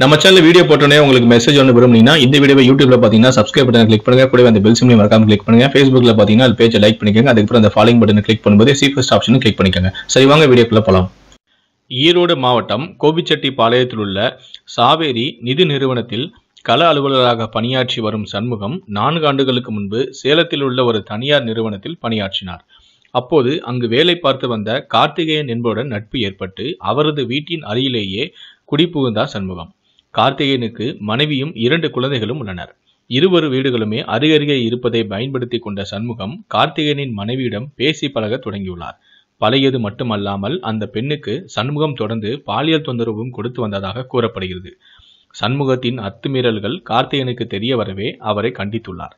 நம்ம channel video போட்டோன்னே உங்களுக்கு மெசேஜ் ஒன்று விரும்புனீங்கன்னா இந்த வீடியோ யூடியூப்ல பார்த்தீங்கன்னா சப்ஸ்கிரைப் பட்டன் கிளிக் பண்ணுங்க கூட அந்த பெல் சிம்லையும் மறக்காம கிளிக் பண்ணுங்க ஃபேஸ்புக்ல பார்த்தீங்கன்னா அது பேஜை லைக் பண்ணிக்கோங்க அதுக்கப்புறம் அந்த ஃபாலோயிங் பட்டன் கிளிக் பண்ணும்போது சீஃபஸ்ட் ஆப்ஷனும் கிளிக் பண்ணிக்கோங்க சரி வாங்க வீடியோக்குள்ள போகலாம் ஈரோடு மாவட்டம் பாளையத்தில் உள்ள சாவேரி நிதி நிறுவனத்தில் கள அலுவலராக பணியாற்றி வரும் சண்முகம் நான்கு ஆண்டுகளுக்கு முன்பு சேலத்தில் உள்ள ஒரு தனியார் நிறுவனத்தில் பணியாற்றினார் அப்போது அங்கு வேலை பார்த்து வந்த கார்த்திகேயன் என்பவருடன் நட்பு ஏற்பட்டு அவரது வீட்டின் அருகிலேயே குடிபுகுந்தார் சண்முகம் கார்த்திகேயனுக்கு மனைவியும் இரண்டு குழந்தைகளும் உள்ளனர் இருவரு வீடுகளுமே அருகருகே இருப்பதை பயன்படுத்தி கொண்ட சண்முகம் கார்த்திகேயனின் மனைவியிடம் பேசி பழக தொடங்கியுள்ளார் பழையது மட்டுமல்லாமல் அந்த பெண்ணுக்கு சண்முகம் தொடர்ந்து பாலியல் தொந்தரவும் கொடுத்து வந்ததாக கூறப்படுகிறது சண்முகத்தின் அத்துமீறல்கள் கார்த்திகேயனுக்கு தெரிய வரவே அவரை கண்டித்துள்ளார்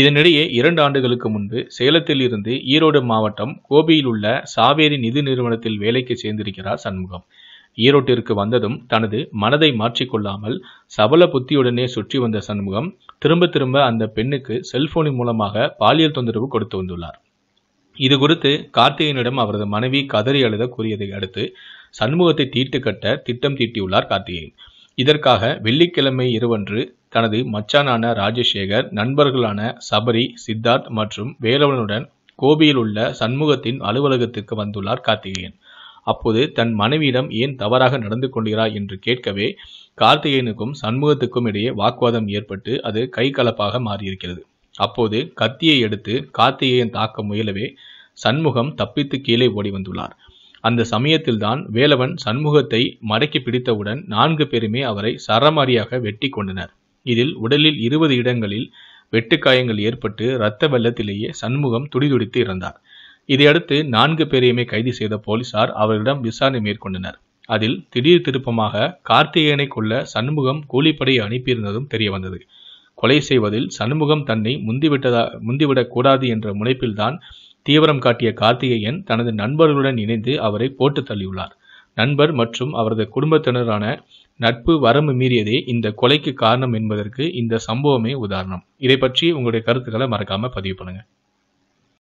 இதனிடையே இரண்டு ஆண்டுகளுக்கு முன்பு சேலத்தில் இருந்து ஈரோடு மாவட்டம் கோபியில் உள்ள சாவேரி நிதி நிறுவனத்தில் வேலைக்கு சேர்ந்திருக்கிறார் சண்முகம் ஈரோட்டிற்கு வந்ததும் தனது மனதை மாற்றிக்கொள்ளாமல் சபல புத்தியுடனே சுற்றி வந்த சண்முகம் திரும்ப திரும்ப அந்த பெண்ணுக்கு செல்போனின் மூலமாக பாலியல் தொந்தரவு கொடுத்து வந்துள்ளார் இது குறித்து கார்த்திகேயனிடம் அவரது மனைவி கதறி அழுத கூறியதை அடுத்து சண்முகத்தை தீட்டு கட்ட திட்டம் தீட்டியுள்ளார் கார்த்திகேயன் இதற்காக வெள்ளிக்கிழமை இருவன்று தனது மச்சானான ராஜசேகர் நண்பர்களான சபரி சித்தார்த் மற்றும் வேலவனுடன் கோபியில் உள்ள சண்முகத்தின் அலுவலகத்திற்கு வந்துள்ளார் கார்த்திகேயன் அப்போது தன் மனைவியிடம் ஏன் தவறாக நடந்து கொள்கிறாய் என்று கேட்கவே கார்த்திகேயனுக்கும் சண்முகத்துக்கும் இடையே வாக்குவாதம் ஏற்பட்டு அது கை கலப்பாக மாறியிருக்கிறது அப்போது கத்தியை எடுத்து கார்த்திகேயன் தாக்க முயலவே சண்முகம் தப்பித்து கீழே ஓடி வந்துள்ளார் அந்த சமயத்தில்தான் வேலவன் சண்முகத்தை மடக்கி பிடித்தவுடன் நான்கு பேருமே அவரை சரமாரியாக வெட்டி கொண்டனர் இதில் உடலில் இருபது இடங்களில் வெட்டுக்காயங்கள் ஏற்பட்டு இரத்த வெள்ளத்திலேயே சண்முகம் துடிதுடித்து இறந்தார் இதையடுத்து நான்கு பேரையுமே கைது செய்த போலீசார் அவர்களிடம் விசாரணை மேற்கொண்டனர் அதில் திடீர் திருப்பமாக கார்த்திகேயனை கொல்ல சண்முகம் கூலிப்படையை அனுப்பியிருந்ததும் தெரியவந்தது கொலை செய்வதில் சண்முகம் தன்னை முந்திவிட்டதா முந்திவிடக் கூடாது என்ற முனைப்பில்தான் தீவிரம் காட்டிய கார்த்திகேயன் தனது நண்பர்களுடன் இணைந்து அவரை போட்டு தள்ளியுள்ளார் நண்பர் மற்றும் அவரது குடும்பத்தினரான நட்பு வரம்பு மீறியதே இந்த கொலைக்கு காரணம் என்பதற்கு இந்த சம்பவமே உதாரணம் இதை பற்றி உங்களுடைய கருத்துக்களை மறக்காம பதிவு பண்ணுங்க